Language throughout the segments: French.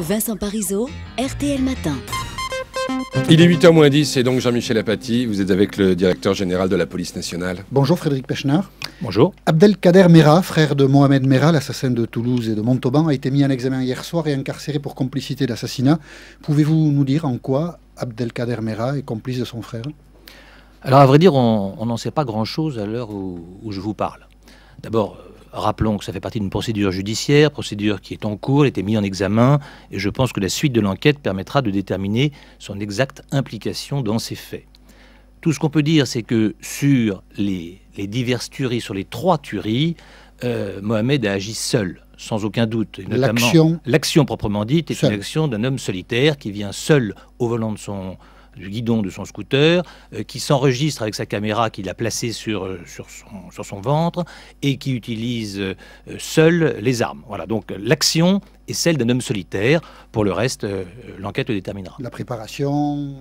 Vincent Parisot, RTL Matin. Il est 8h moins 10 et donc Jean-Michel Apathy, vous êtes avec le directeur général de la police nationale. Bonjour Frédéric Pechnard. Bonjour. Abdelkader Mera, frère de Mohamed Mera, l'assassin de Toulouse et de Montauban, a été mis en examen hier soir et incarcéré pour complicité d'assassinat. Pouvez-vous nous dire en quoi Abdelkader Mera est complice de son frère Alors à vrai dire, on n'en sait pas grand-chose à l'heure où je vous parle. D'abord, rappelons que ça fait partie d'une procédure judiciaire, procédure qui est en cours, elle était mise en examen, et je pense que la suite de l'enquête permettra de déterminer son exacte implication dans ces faits. Tout ce qu'on peut dire, c'est que sur les, diverses tueries, sur les trois tueries, euh, Mohamed a agi seul, sans aucun doute. L'action L'action proprement dite est une action d'un homme solitaire qui vient seul au volant de son, du guidon de son scooter, euh, qui s'enregistre avec sa caméra qu'il a placée sur, euh, sur, son, sur, son, ventre et qui utilise euh, seul les armes. Voilà, donc l'action est celle d'un homme solitaire. Pour le reste, l'enquête le déterminera. La préparation,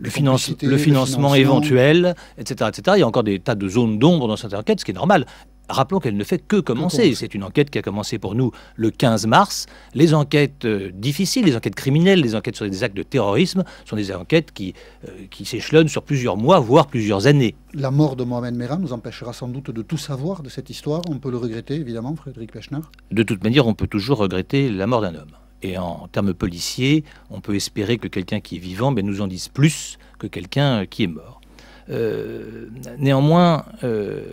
le, financement le éventuel, etc., etc. Il y a encore des tas de zones d'ombre dans cette enquête, ce qui est normal. Rappelons qu'elle ne fait que commencer. C'est une enquête qui a commencé pour nous le 15 mars. Les enquêtes euh, difficiles, les enquêtes criminelles, les enquêtes sur des actes de terrorisme sont des enquêtes euh, qui, s'échelonnent sur plusieurs mois, voire plusieurs années. La mort de Mohamed Merah nous empêchera sans doute de tout savoir de cette histoire. On peut le regretter, évidemment, Frédéric Pechner. De toute manière, on peut toujours regretter la mort d'un homme. Et en termes policiers, on peut espérer que quelqu'un qui est vivant ben, nous en dise plus que quelqu'un qui est mort. Euh, néanmoins, euh,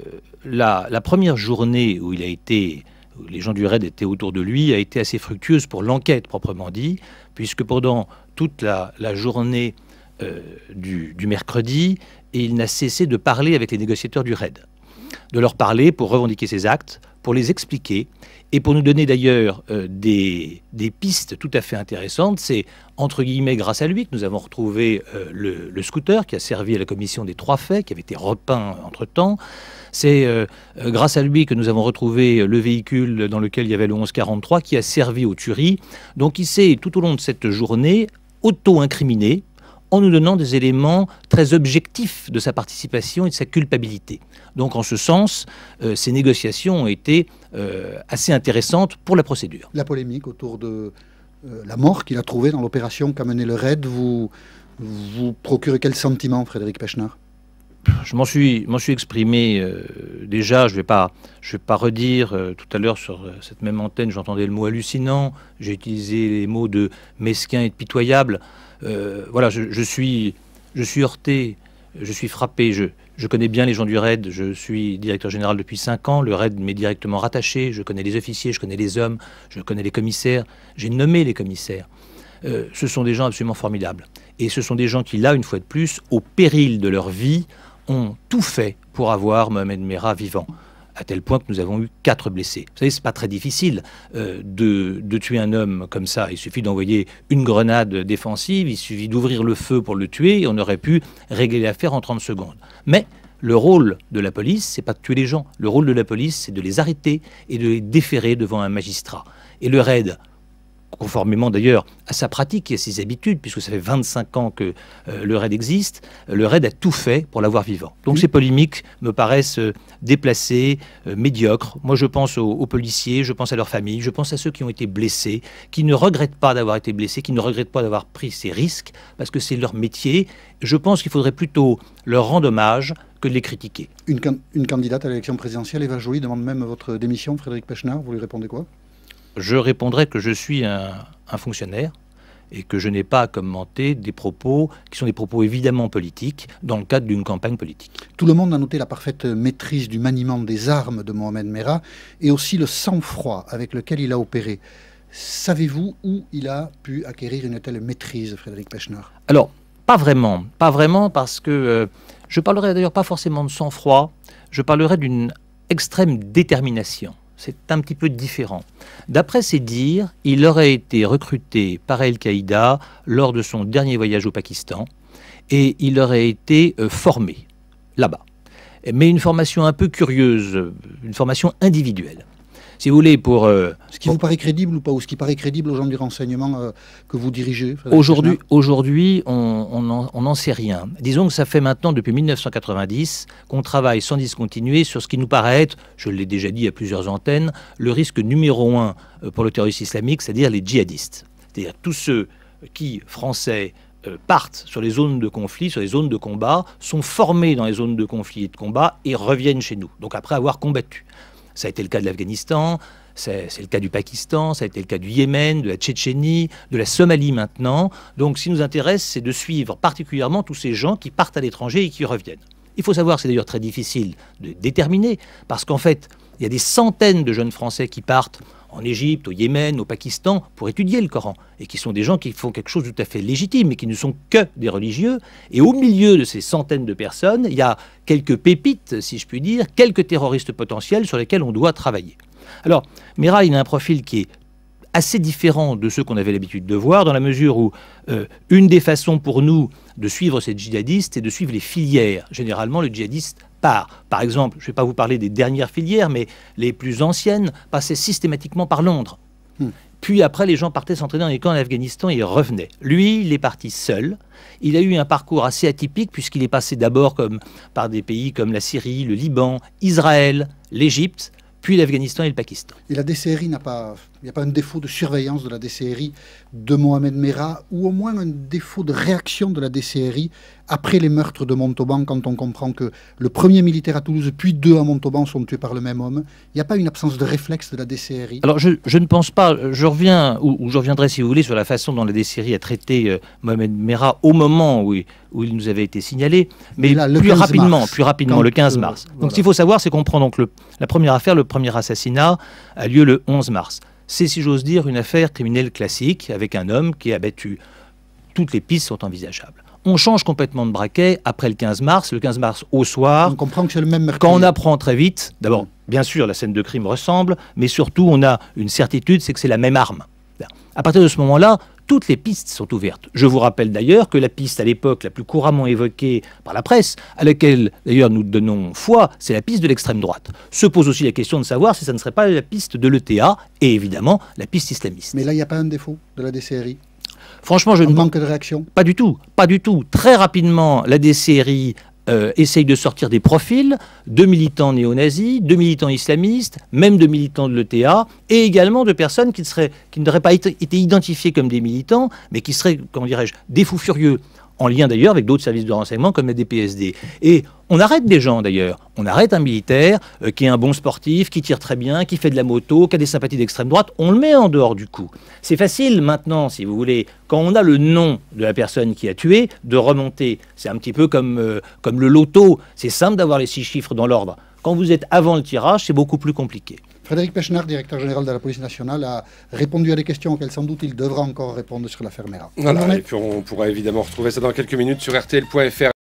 la, première journée où il a été, les gens du raid étaient autour de lui, a été assez fructueuse pour l'enquête proprement dit, puisque pendant toute la, journée euh, du, du, mercredi, il n'a cessé de parler avec les négociateurs du raid, de leur parler pour revendiquer ses actes, pour les expliquer et pour nous donner d'ailleurs euh, des, pistes tout à fait intéressantes. C'est entre guillemets grâce à lui que nous avons retrouvé euh, le, scooter qui a servi à la commission des trois faits, qui avait été repeint entre-temps. C'est euh, grâce à lui que nous avons retrouvé le véhicule dans lequel il y avait le 1143 qui a servi aux tueries. Donc il s'est tout au long de cette journée auto-incriminé en nous donnant des éléments très objectifs de sa participation et de sa culpabilité. Donc en ce sens, euh, ces négociations ont été euh, assez intéressantes pour la procédure. La polémique autour de euh, la mort qu'il a trouvée dans l'opération qu'a menée le RAID, vous, vous procurez quel sentiment, Frédéric Pechnard je m'en suis, suis, exprimé euh, déjà, je ne vais, pas, vais pas redire, euh, tout à l'heure sur euh, cette même antenne, j'entendais le mot hallucinant, j'ai utilisé les mots de mesquin et de pitoyable. voilà, je, suis, je suis heurté, je suis frappé, je, je connais bien les gens du RAID, je suis directeur général depuis 5 ans, le RAID m'est directement rattaché, je connais les officiers, je connais les hommes, je connais les commissaires, j'ai nommé les commissaires. ce sont des gens absolument formidables. Et ce sont des gens qui, là, une fois de plus, au péril de leur vie, tout fait pour avoir Mohamed Merah vivant à tel point que nous avons eu quatre blessés. Vous savez, c'est pas très difficile euh, de, tuer un homme comme ça. Il suffit d'envoyer une grenade défensive, il suffit d'ouvrir le feu pour le tuer, et on aurait pu régler l'affaire en 30 secondes. Mais le rôle de la police, c'est pas de tuer les gens. Le rôle de la police, c'est de les arrêter et de les déférer devant un magistrat. Et le raid conformément d'ailleurs à sa pratique et à ses habitudes, puisque ça fait 25 ans que euh, le RAID existe, euh, le RAID a tout fait pour l'avoir vivant. Donc ces polémiques me paraissent euh, déplacées, médiocres. Moi je pense aux, policiers, je pense à leurs familles, je pense à ceux qui ont été blessés, qui ne regrettent pas d'avoir été blessés, qui ne regrettent pas d'avoir pris ces risques, parce que c'est leur métier. Je pense qu'il faudrait plutôt leur rendre hommage que de les critiquer. Une, candidate à l'élection présidentielle, Eva Joly, demande même votre démission, Frédéric Pechner, vous lui répondez quoi je répondrai que je suis un, fonctionnaire et que je n'ai pas à commenter des propos qui sont des propos évidemment politiques dans le cadre d'une campagne politique. Tout le monde a noté la parfaite maîtrise du maniement des armes de Mohamed Merah et aussi le sang-froid avec lequel il a opéré. Savez-vous où il a pu acquérir une telle maîtrise, Frédéric Pechner? Alors, pas vraiment, pas vraiment parce que euh, je parlerai d'ailleurs pas forcément de sang-froid, je parlerai d'une extrême détermination c'est un petit peu différent. D'après ses dires, il aurait été recruté par Al-Qaïda lors de son dernier voyage au Pakistan et il aurait été euh, formé là-bas. Mais une formation un peu curieuse, une formation individuelle si vous voulez, pour... Euh, ce qui vous paraît crédible ou pas, ou ce qui paraît crédible aux gens du renseignement euh, que vous dirigez Aujourd'hui, aujourd'hui on n'en sait rien. Disons que ça fait maintenant, depuis 1990, qu'on travaille sans discontinuer sur ce qui nous paraît être, je l'ai déjà dit à plusieurs antennes, le risque numéro un euh, pour le terrorisme islamique, c'est-à-dire les djihadistes. C'est-à-dire tous ceux qui, français, partent sur les zones de conflit, sur les zones de combat, sont formés dans les zones de conflit et de combat et reviennent chez nous, donc après avoir combattu. Ça a été le cas de l'Afghanistan, c'est le cas du Pakistan, ça a été le cas du Yémen, de la Tchétchénie, de la Somalie maintenant. Donc ce qui nous intéresse, c'est de suivre particulièrement tous ces gens qui partent à l'étranger et qui reviennent. Il faut savoir, c'est d'ailleurs très difficile de déterminer, parce qu'en fait, il y a des centaines de jeunes Français qui partent en Égypte, au Yémen, au Pakistan, pour étudier le Coran, et qui sont des gens qui font quelque chose de tout à fait légitime, et qui ne sont que des religieux. Et au milieu de ces centaines de personnes, il y a quelques pépites, si je puis dire, quelques terroristes potentiels sur lesquels on doit travailler. Alors, Mera, il a un profil qui est assez différent de ceux qu'on avait l'habitude de voir, dans la mesure où euh, une des façons pour nous de suivre ces djihadistes est de suivre les filières. Généralement, le djihadiste part. Par exemple, je ne vais pas vous parler des dernières filières, mais les plus anciennes passaient systématiquement par Londres. Hmm. Puis après, les gens partaient s'entraîner dans les camps en Afghanistan et revenaient. Lui, il est parti seul. Il a eu un parcours assez atypique puisqu'il est passé d'abord comme par des pays comme la Syrie, le Liban, Israël, l'Égypte, puis l'Afghanistan et le Pakistan. Et la DCRI n'a pas il n'y a pas un défaut de surveillance de la DCRI de Mohamed Merah, ou au moins un défaut de réaction de la DCRI après les meurtres de Montauban, quand on comprend que le premier militaire à Toulouse, puis deux à Montauban sont tués par le même homme Il n'y a pas une absence de réflexe de la DCRI Alors, je, ne pense pas. Je reviens, ou, je reviendrai, si vous voulez, sur la façon dont la DCRI a traité euh, Mohamed Merah au moment où il, où il nous avait été signalé, mais plus, rapidement, plus rapidement, le 15 euh, mars. Donc, ce qu'il faut savoir, c'est qu'on prend donc le, la première affaire, le premier assassinat, a lieu le 11 mars. C'est, si j'ose dire, une affaire criminelle classique avec un homme qui est abattu. Toutes les pistes sont envisageables on change complètement de braquet après le 15 mars, le 15 mars au soir. On comprend que c'est le même Quand on apprend très vite, d'abord, mm. bien sûr, la scène de crime ressemble, mais surtout, on a une certitude, c'est que c'est la même arme. À partir de ce moment-là, toutes les pistes sont ouvertes. Je vous rappelle d'ailleurs que la piste à l'époque la plus couramment évoquée par la presse, à laquelle d'ailleurs nous donnons foi, c'est la piste de l'extrême droite. Se pose aussi la question de savoir si ça ne serait pas la piste de l'ETA et évidemment la piste islamiste. Mais là, il n'y a pas un défaut de la DCRI Franchement, je ne manque de réaction. Pas du tout, pas du tout. Très rapidement, la DCRI euh, essaye de sortir des profils de militants néo-nazis, de militants islamistes, même de militants de l'ETA, et également de personnes qui, seraient, qui n'auraient pas été, identifiées comme des militants, mais qui seraient, comment dirais-je, des fous furieux en lien d'ailleurs avec d'autres services de renseignement comme les DPSD. Et on arrête des gens d'ailleurs. On arrête un militaire euh, qui est un bon sportif, qui tire très bien, qui fait de la moto, qui a des sympathies d'extrême droite. On le met en dehors du coup. C'est facile maintenant, si vous voulez, quand on a le nom de la personne qui a tué, de remonter. C'est un petit peu comme, euh, comme le loto. C'est simple d'avoir les six chiffres dans l'ordre. Quand vous êtes avant le tirage, c'est beaucoup plus compliqué. Frédéric Pechnard, directeur général de la police nationale, a répondu à des questions auxquelles sans doute il devra encore répondre sur l'affaire Mera. Voilà, et puis on pourra évidemment retrouver ça dans quelques minutes sur rtl.fr.